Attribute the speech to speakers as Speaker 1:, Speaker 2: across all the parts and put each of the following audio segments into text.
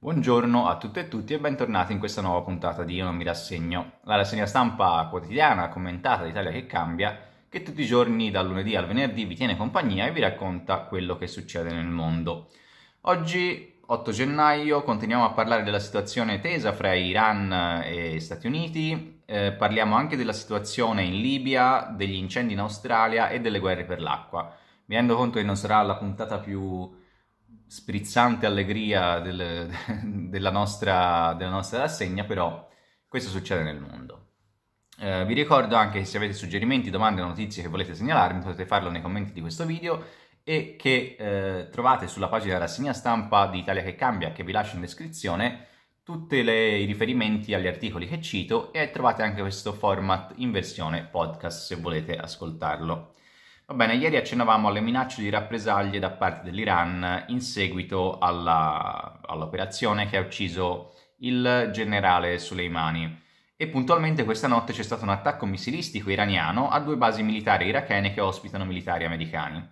Speaker 1: Buongiorno a tutte e tutti e bentornati in questa nuova puntata di Io non mi rassegno, la rassegna stampa quotidiana commentata d'Italia che cambia, che tutti i giorni dal lunedì al venerdì vi tiene compagnia e vi racconta quello che succede nel mondo. Oggi, 8 gennaio, continuiamo a parlare della situazione tesa fra Iran e Stati Uniti, eh, parliamo anche della situazione in Libia, degli incendi in Australia e delle guerre per l'acqua. Mi rendo conto che non sarà la puntata più sprizzante allegria del, della, nostra, della nostra rassegna, però questo succede nel mondo. Eh, vi ricordo anche che se avete suggerimenti, domande o notizie che volete segnalarmi potete farlo nei commenti di questo video e che eh, trovate sulla pagina rassegna stampa di Italia che cambia che vi lascio in descrizione tutti i riferimenti agli articoli che cito e trovate anche questo format in versione podcast se volete ascoltarlo. Va bene, ieri accennavamo alle minacce di rappresaglie da parte dell'Iran in seguito all'operazione all che ha ucciso il generale Soleimani e puntualmente questa notte c'è stato un attacco missilistico iraniano a due basi militari irachene che ospitano militari americani.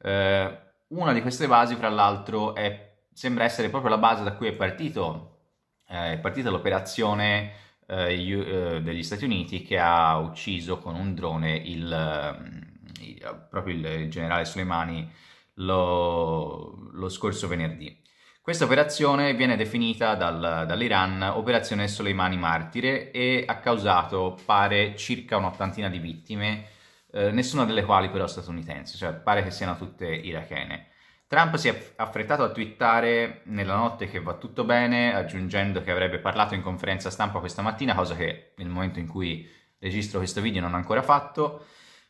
Speaker 1: Eh, una di queste basi, fra l'altro, sembra essere proprio la base da cui è, partito, eh, è partita l'operazione eh, eh degli Stati Uniti che ha ucciso con un drone il proprio il generale Soleimani lo, lo scorso venerdì. Questa operazione viene definita dal, dall'Iran Operazione Soleimani Martire e ha causato, pare, circa un'ottantina di vittime, eh, nessuna delle quali però statunitense, cioè pare che siano tutte irachene. Trump si è affrettato a twittare nella notte che va tutto bene, aggiungendo che avrebbe parlato in conferenza stampa questa mattina, cosa che nel momento in cui registro questo video non ha ancora fatto,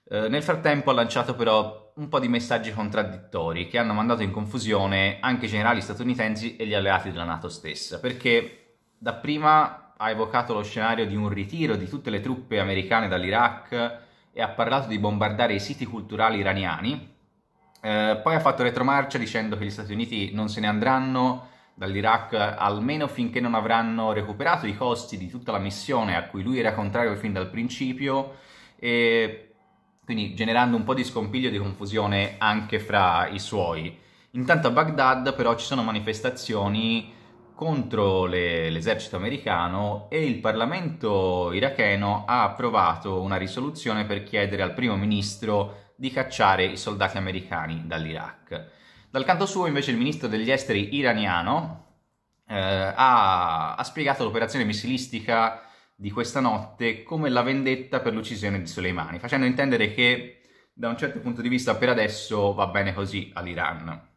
Speaker 1: eh, nel frattempo ha lanciato però un po' di messaggi contraddittori che hanno mandato in confusione anche i generali statunitensi e gli alleati della NATO stessa, perché dapprima ha evocato lo scenario di un ritiro di tutte le truppe americane dall'Iraq e ha parlato di bombardare i siti culturali iraniani, eh, poi ha fatto retromarcia dicendo che gli Stati Uniti non se ne andranno dall'Iraq almeno finché non avranno recuperato i costi di tutta la missione a cui lui era contrario fin dal principio e quindi generando un po' di scompiglio e di confusione anche fra i suoi. Intanto a Baghdad però ci sono manifestazioni contro le, l'esercito americano e il Parlamento iracheno ha approvato una risoluzione per chiedere al primo ministro di cacciare i soldati americani dall'Iraq. Dal canto suo invece il ministro degli esteri iraniano eh, ha, ha spiegato l'operazione missilistica di questa notte come la vendetta per l'uccisione di Soleimani, facendo intendere che da un certo punto di vista per adesso va bene così all'Iran.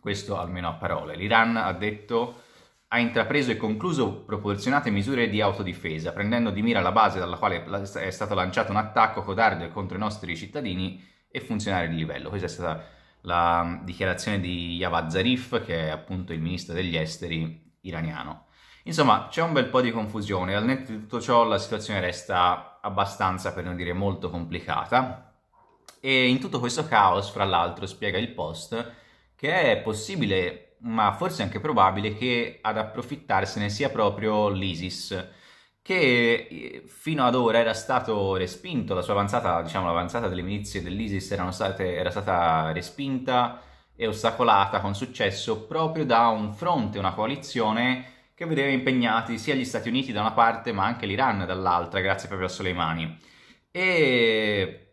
Speaker 1: Questo almeno a parole. L'Iran ha detto ha intrapreso e concluso proporzionate misure di autodifesa, prendendo di mira la base dalla quale è stato lanciato un attacco codardo contro i nostri cittadini e funzionari di livello. Questa è stata la mm, dichiarazione di Yavad Zarif, che è appunto il ministro degli esteri iraniano. Insomma, c'è un bel po' di confusione, al netto di tutto ciò la situazione resta abbastanza, per non dire molto complicata, e in tutto questo caos, fra l'altro, spiega il post, che è possibile, ma forse anche probabile, che ad approfittarsene sia proprio l'ISIS, che eh, fino ad ora era stato respinto, la sua avanzata, diciamo l'avanzata delle milizie dell'ISIS state, era stata respinta e ostacolata con successo proprio da un fronte, una coalizione che vedeva impegnati sia gli Stati Uniti da una parte ma anche l'Iran dall'altra, grazie proprio a Soleimani. E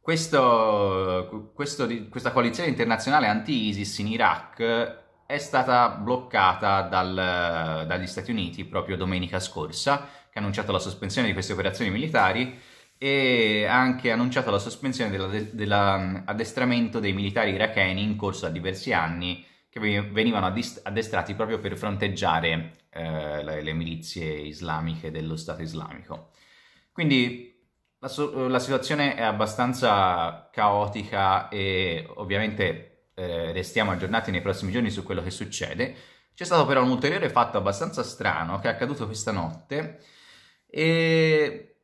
Speaker 1: questo, questo, questa coalizione internazionale anti-ISIS in Iraq è stata bloccata dal, dagli Stati Uniti proprio domenica scorsa, che ha annunciato la sospensione di queste operazioni militari e ha anche annunciato la sospensione dell'addestramento mm, dei militari iracheni in corso da diversi anni che venivano addestrati proprio per fronteggiare eh, le, le milizie islamiche dello Stato islamico. Quindi la, so- la situazione è abbastanza caotica e ovviamente eh, restiamo aggiornati nei prossimi giorni su quello che succede. C'è stato però un ulteriore fatto abbastanza strano che è accaduto questa notte e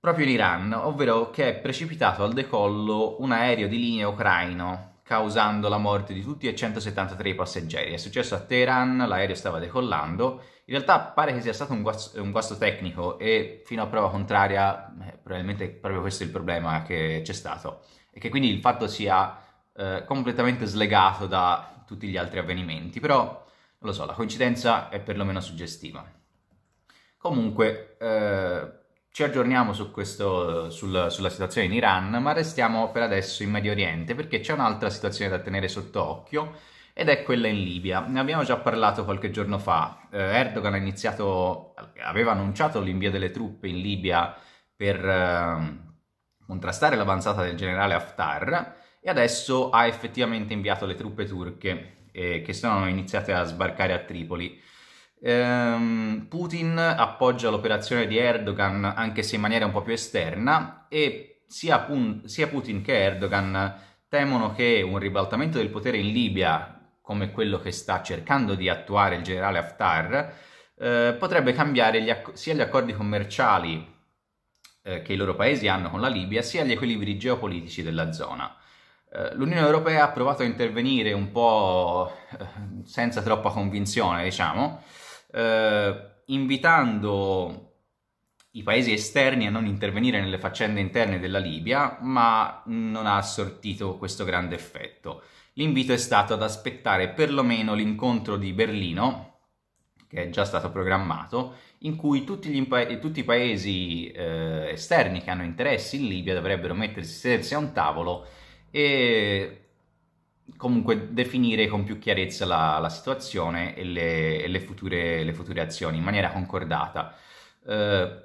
Speaker 1: proprio in Iran, ovvero che è precipitato al decollo un aereo di linea ucraino causando la morte di tutti e 173 passeggeri. È successo a Teheran, l'aereo stava decollando, in realtà pare che sia stato un guasto, un guasto tecnico e fino a prova contraria eh, probabilmente proprio questo è il problema che c'è stato e che quindi il fatto sia eh, completamente slegato da tutti gli altri avvenimenti, però non lo so, la coincidenza è perlomeno suggestiva. Comunque, eh, ci aggiorniamo su questo, sul, sulla situazione in Iran, ma restiamo per adesso in Medio Oriente perché c'è un'altra situazione da tenere sott'occhio ed è quella in Libia. Ne abbiamo già parlato qualche giorno fa. Eh, Erdogan iniziato, aveva annunciato l'invio delle truppe in Libia per eh, contrastare l'avanzata del generale Haftar e adesso ha effettivamente inviato le truppe turche eh, che sono iniziate a sbarcare a Tripoli ehm, Putin appoggia l'operazione di Erdogan anche se in maniera un po' più esterna e sia, Pun- sia Putin che Erdogan temono che un ribaltamento del potere in Libia, come quello che sta cercando di attuare il generale Haftar, eh, potrebbe cambiare gli acc- sia gli accordi commerciali eh, che i loro paesi hanno con la Libia, sia gli equilibri geopolitici della zona. Eh, L'Unione Europea ha provato a intervenire un po' eh, senza troppa convinzione, diciamo, eh, invitando i paesi esterni a non intervenire nelle faccende interne della Libia, ma non ha sortito questo grande effetto. L'invito è stato ad aspettare perlomeno l'incontro di Berlino, che è già stato programmato, in cui tutti, impa- tutti i paesi eh, esterni che hanno interessi in Libia dovrebbero mettersi sedersi a un tavolo e comunque definire con più chiarezza la, la situazione e, le, e le, future, le, future, azioni in maniera concordata. Eh,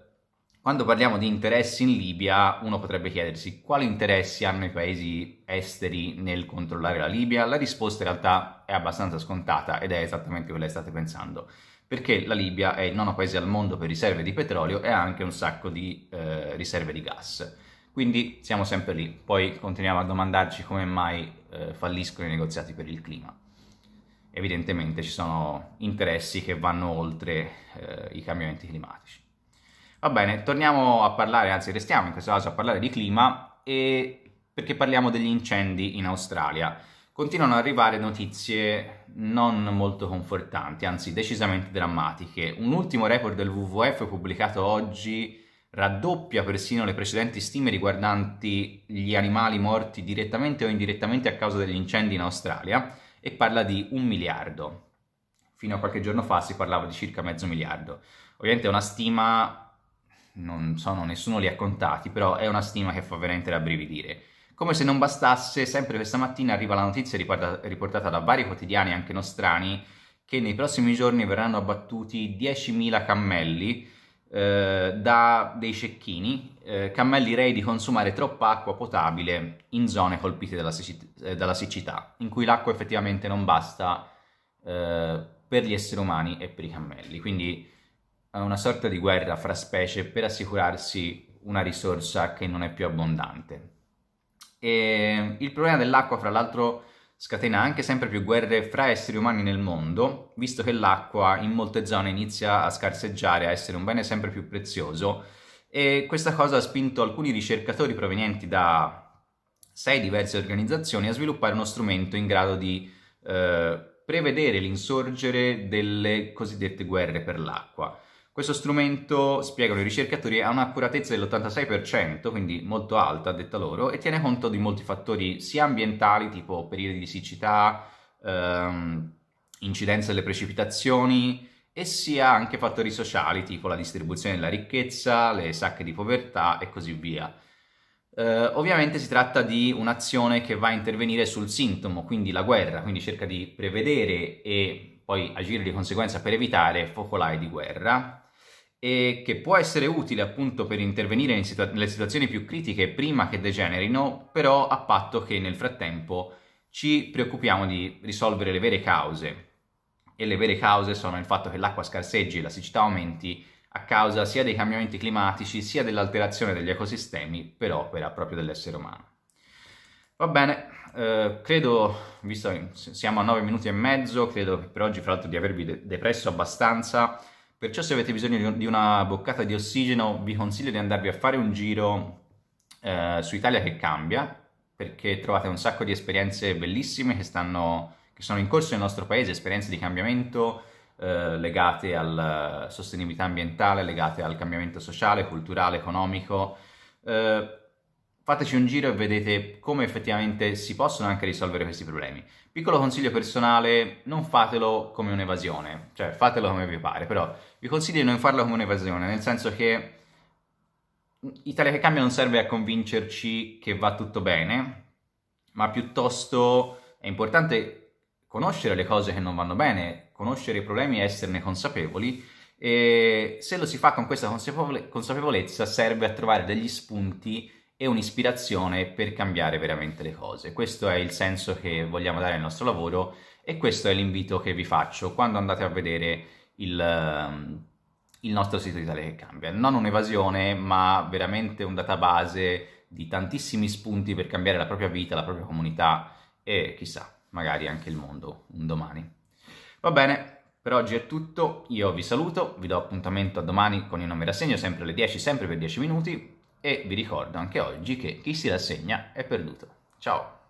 Speaker 1: quando parliamo di interessi in Libia, uno potrebbe chiedersi quali interessi hanno i paesi esteri nel controllare la Libia. La risposta in realtà è abbastanza scontata ed è esattamente quella che state pensando, perché la Libia è il nono paese al mondo per riserve di petrolio e ha anche un sacco di eh, riserve di gas. Quindi siamo sempre lì, poi continuiamo a domandarci come mai eh, falliscono i negoziati per il clima. Evidentemente ci sono interessi che vanno oltre eh, i cambiamenti climatici. Va bene, torniamo a parlare, anzi restiamo in questo caso a parlare di clima e perché parliamo degli incendi in Australia. Continuano ad arrivare notizie non molto confortanti, anzi decisamente drammatiche. Un ultimo report del WWF pubblicato oggi raddoppia persino le precedenti stime riguardanti gli animali morti direttamente o indirettamente a causa degli incendi in Australia e parla di un miliardo. Fino a qualche giorno fa si parlava di circa mezzo miliardo. Ovviamente è una stima, non sono, nessuno li ha contati, però è una stima che fa veramente rabbrividire. Come se non bastasse, sempre questa mattina arriva la notizia riportata da vari quotidiani, anche nostrani, che nei prossimi giorni verranno abbattuti 10.000 cammelli, eh, da dei cecchini eh, che di consumare troppa acqua potabile in zone colpite dalla, sic- eh, dalla siccità, in cui l'acqua effettivamente non basta eh, per gli esseri umani e per i cammelli. Quindi è una sorta di guerra fra specie per assicurarsi una risorsa che non è più abbondante. E il problema dell'acqua, fra l'altro, scatena anche sempre più guerre fra esseri umani nel mondo, visto che l'acqua in molte zone inizia a scarseggiare, a essere un bene sempre più prezioso e questa cosa ha spinto alcuni ricercatori provenienti da sei diverse organizzazioni a sviluppare uno strumento in grado di eh, prevedere l'insorgere delle cosiddette guerre per l'acqua. Questo strumento, spiegano i ricercatori, ha un'accuratezza dell'86%, quindi molto alta, detta loro, e tiene conto di molti fattori sia ambientali, tipo periodi di siccità, ehm, incidenza delle precipitazioni, e sia anche fattori sociali, tipo la distribuzione della ricchezza, le sacche di povertà e così via. Eh, ovviamente si tratta di un'azione che va a intervenire sul sintomo, quindi la guerra, quindi cerca di prevedere e poi agire di conseguenza per evitare focolai di guerra e che può essere utile appunto per intervenire situa- nelle situazioni più critiche prima che degenerino, però a patto che nel frattempo ci preoccupiamo di risolvere le vere cause. E le vere cause sono il fatto che l'acqua scarseggi e la siccità aumenti a causa sia dei cambiamenti climatici sia dell'alterazione degli ecosistemi per opera proprio dell'essere umano. Va bene, eh, credo, visto che siamo a 9 minuti e mezzo, credo per oggi fra l'altro di avervi de- depresso abbastanza. Perciò se avete bisogno di una boccata di ossigeno vi consiglio di andarvi a fare un giro eh, su Italia che cambia perché trovate un sacco di esperienze bellissime che, stanno, che sono in corso nel nostro paese, esperienze di cambiamento eh, legate alla sostenibilità ambientale, legate al cambiamento sociale, culturale, economico. Eh, fateci un giro e vedete come effettivamente si possono anche risolvere questi problemi. Piccolo consiglio personale, non fatelo come un'evasione, cioè fatelo come vi pare, però vi consiglio di non farlo come un'evasione, nel senso che Italia che cambia non serve a convincerci che va tutto bene, ma piuttosto è importante conoscere le cose che non vanno bene, conoscere i problemi e esserne consapevoli e se lo si fa con questa consapevole- consapevolezza serve a trovare degli spunti e un'ispirazione per cambiare veramente le cose. Questo è il senso che vogliamo dare al nostro lavoro e questo è l'invito che vi faccio quando andate a vedere il, ehm, il nostro sito di Italia che cambia. Non un'evasione, ma veramente un database di tantissimi spunti per cambiare la propria vita, la propria comunità e chissà, magari anche il mondo un domani. Va bene, per oggi è tutto, io vi saluto, vi do appuntamento a domani con il nome rassegno, sempre alle 10, sempre per 10 minuti e vi ricordo anche oggi che chi si rassegna è perduto. Ciao!